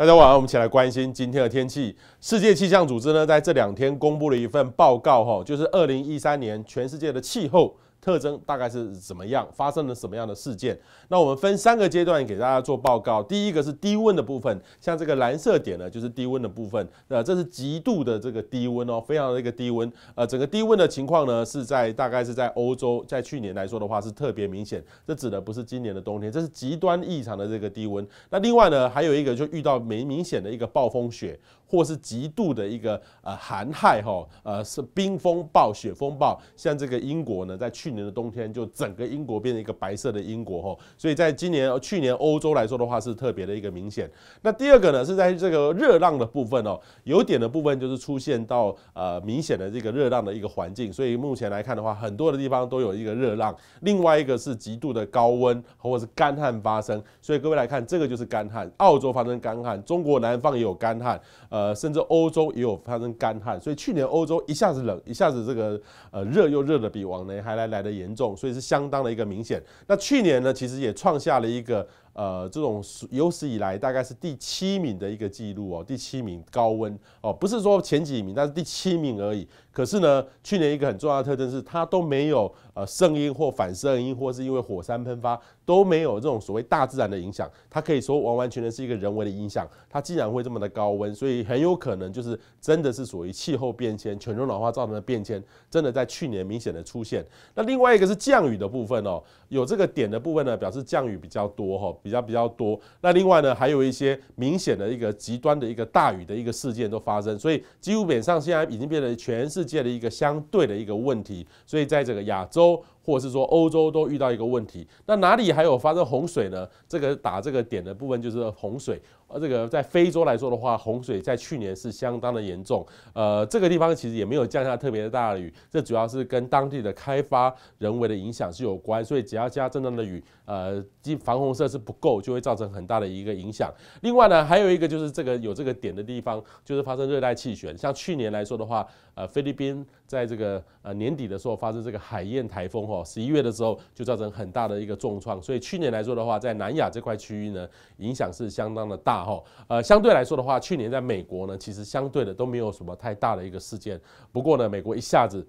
大家晚上，我们一起来关心今天的天气。世界气象组织呢，在这两天公布了一份报告，哈，就是二零一三年全世界的气候。特征大概是怎么样？发生了什么样的事件？那我们分三个阶段给大家做报告。第一个是低温的部分，像这个蓝色点呢，就是低温的部分。那这是极度的这个低温哦，非常的一个低温。呃，整个低温的情况呢，是在大概是在欧洲，在去年来说的话是特别明显。这指的不是今年的冬天，这是极端异常的这个低温。那另外呢，还有一个就遇到没明显的一个暴风雪。或是极度的一个呃寒害哈，呃是冰风暴、雪风暴，像这个英国呢，在去年的冬天就整个英国变成一个白色的英国哈，所以在今年、去年欧洲来说的话是特别的一个明显。那第二个呢是在这个热浪的部分哦，有点的部分就是出现到呃明显的这个热浪的一个环境，所以目前来看的话，很多的地方都有一个热浪。另外一个是极度的高温，或者是干旱发生，所以各位来看这个就是干旱，澳洲发生干旱，中国南方也有干旱，呃。呃，甚至欧洲也有发生干旱，所以去年欧洲一下子冷，一下子这个呃热又热的比往年还来来的严重，所以是相当的一个明显。那去年呢，其实也创下了一个。呃，这种有史以来大概是第七名的一个记录哦，第七名高温哦，不是说前几名，但是第七名而已。可是呢，去年一个很重要的特征是，它都没有呃声音或反射音，或是因为火山喷发都没有这种所谓大自然的影响，它可以说完完全全是一个人为的影响。它竟然会这么的高温，所以很有可能就是真的是属于气候变迁、全球暖化造成的变迁，真的在去年明显的出现。那另外一个是降雨的部分哦，有这个点的部分呢，表示降雨比较多哈。比较比较多，那另外呢，还有一些明显的一个极端的一个大雨的一个事件都发生，所以几乎上现在已经变成全世界的一个相对的一个问题，所以在这个亚洲。或者是说欧洲都遇到一个问题，那哪里还有发生洪水呢？这个打这个点的部分就是洪水。呃，这个在非洲来说的话，洪水在去年是相当的严重。呃，这个地方其实也没有降下特别大的雨，这主要是跟当地的开发、人为的影响是有关。所以只要加真正的雨，呃，防洪设施不够，就会造成很大的一个影响。另外呢，还有一个就是这个有这个点的地方，就是发生热带气旋。像去年来说的话，呃，菲律宾在这个呃年底的时候发生这个海燕台风。十一月的时候就造成很大的一个重创，所以去年来说的话，在南亚这块区域呢，影响是相当的大哈。呃，相对来说的话，去年在美国呢，其实相对的都没有什么太大的一个事件。不过呢，美国一下子。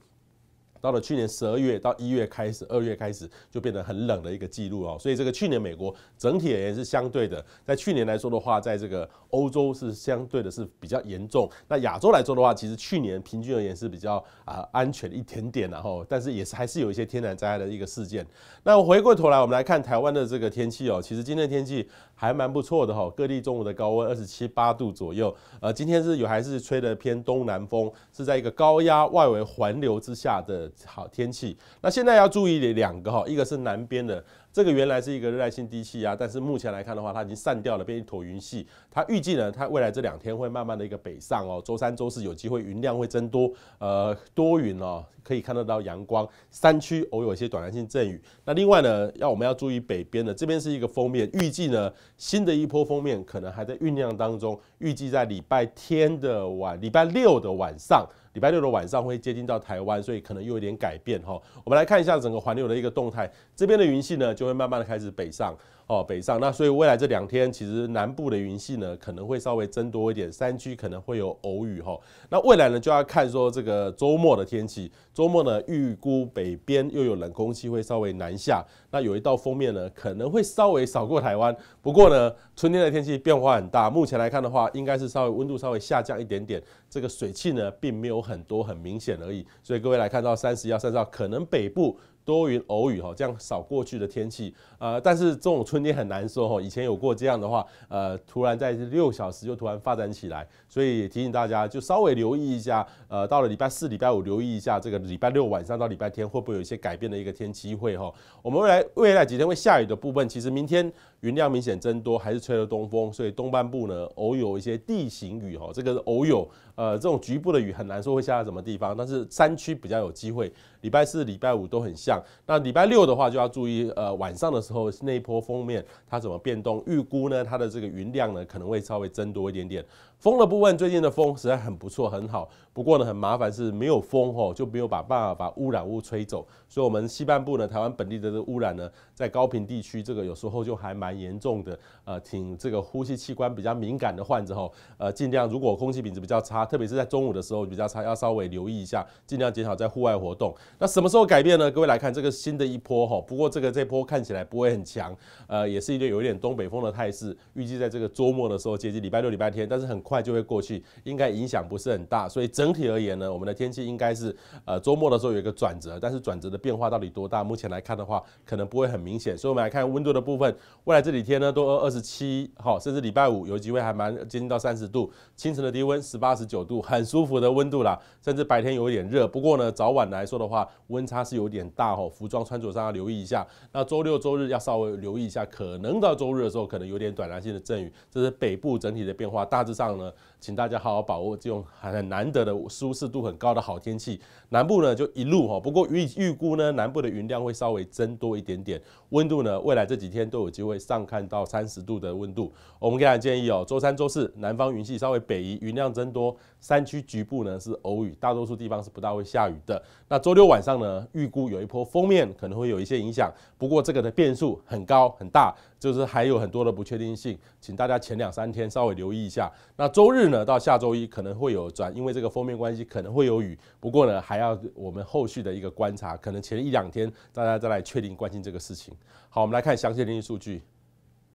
到了去年十二月到一月开始，二月开始就变得很冷的一个记录哦。所以这个去年美国整体而言是相对的，在去年来说的话，在这个欧洲是相对的是比较严重。那亚洲来说的话，其实去年平均而言是比较啊安全一点点，然后但是也是还是有一些天然灾害的一个事件。那回过头来，我们来看台湾的这个天气哦。其实今天天气还蛮不错的哈，各地中午的高温二十七八度左右。呃，今天是有还是吹的偏东南风，是在一个高压外围环流之下的。好天气，那现在要注意两个哈，一个是南边的，这个原来是一个热带性低气压，但是目前来看的话，它已经散掉了，变成一坨云系。它预计呢，它未来这两天会慢慢的一个北上哦，周三周四有机会云量会增多，呃，多云哦，可以看得到阳光，山区偶有一些短暂性阵雨。那另外呢，要我们要注意北边的，这边是一个封面，预计呢，新的一波封面可能还在酝酿当中，预计在礼拜天的晚，礼拜六的晚上。礼拜六的晚上会接近到台湾，所以可能又有点改变哈。我们来看一下整个环流的一个动态，这边的云系呢就会慢慢的开始北上。哦，北上那，所以未来这两天其实南部的云系呢可能会稍微增多一点，山区可能会有偶雨哈。那未来呢就要看说这个周末的天气，周末呢预估北边又有冷空气会稍微南下，那有一道封面呢可能会稍微扫过台湾。不过呢，春天的天气变化很大，目前来看的话，应该是稍微温度稍微下降一点点，这个水汽呢并没有很多很明显而已。所以各位来看到三十一三十二，可能北部。多云偶雨哈，这样扫过去的天气，呃，但是这种春天很难说哈，以前有过这样的话，呃，突然在六小时就突然发展起来，所以提醒大家就稍微留意一下，呃，到了礼拜四、礼拜五留意一下这个礼拜六晚上到礼拜天会不会有一些改变的一个天气会哈，我们未来未来几天会下雨的部分，其实明天云量明显增多，还是吹了东风，所以东半部呢偶有一些地形雨哈，这个偶有，呃，这种局部的雨很难说会下到什么地方，但是山区比较有机会。礼拜四、礼拜五都很像，那礼拜六的话就要注意，呃，晚上的时候那一波封面它怎么变动？预估呢，它的这个云量呢可能会稍微增多一点点。风的部分，最近的风实在很不错，很好。不过呢，很麻烦是没有风吼，就没有把办法把污染物吹走，所以我们西半部呢，台湾本地的这个污染呢，在高频地区这个有时候就还蛮严重的。呃，挺这个呼吸器官比较敏感的患者吼，呃，尽量如果空气品质比较差，特别是在中午的时候比较差，要稍微留意一下，尽量减少在户外活动。那什么时候改变呢？各位来看这个新的一波哈，不过这个这波看起来不会很强，呃，也是一个有一点东北风的态势。预计在这个周末的时候接近礼拜六、礼拜天，但是很快就会过去，应该影响不是很大。所以整体而言呢，我们的天气应该是呃周末的时候有一个转折，但是转折的变化到底多大？目前来看的话，可能不会很明显。所以我们来看温度的部分，未来这几天呢都二十七好，甚至礼拜五有机会还蛮接近到三十度。清晨的低温十八、十九度，很舒服的温度啦，甚至白天有一点热。不过呢，早晚来说的话，温差是有点大吼，服装穿着上要留意一下。那周六周日要稍微留意一下，可能到周日的时候可能有点短暂性的阵雨。这是北部整体的变化，大致上呢，请大家好好把握这种很难得的舒适度很高的好天气。南部呢就一路吼，不过预预估呢，南部的云量会稍微增多一点点。温度呢，未来这几天都有机会上看到三十度的温度。我们给大家建议哦，周三周四南方云系稍微北移，云量增多，山区局部呢是偶雨，大多数地方是不大会下雨的。那周六。晚上呢，预估有一波封面可能会有一些影响，不过这个的变数很高很大，就是还有很多的不确定性，请大家前两三天稍微留意一下。那周日呢到下周一可能会有转，因为这个封面关系可能会有雨，不过呢还要我们后续的一个观察，可能前一两天大家再来确定关心这个事情。好，我们来看详细天气数据。